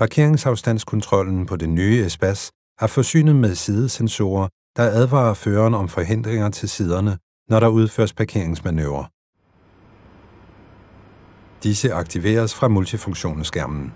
Parkeringsafstandskontrollen på det nye Espas er forsynet med sidesensorer, der advarer føreren om forhindringer til siderne, når der udføres parkeringsmanøvrer. Disse aktiveres fra multifunktionsskærmen.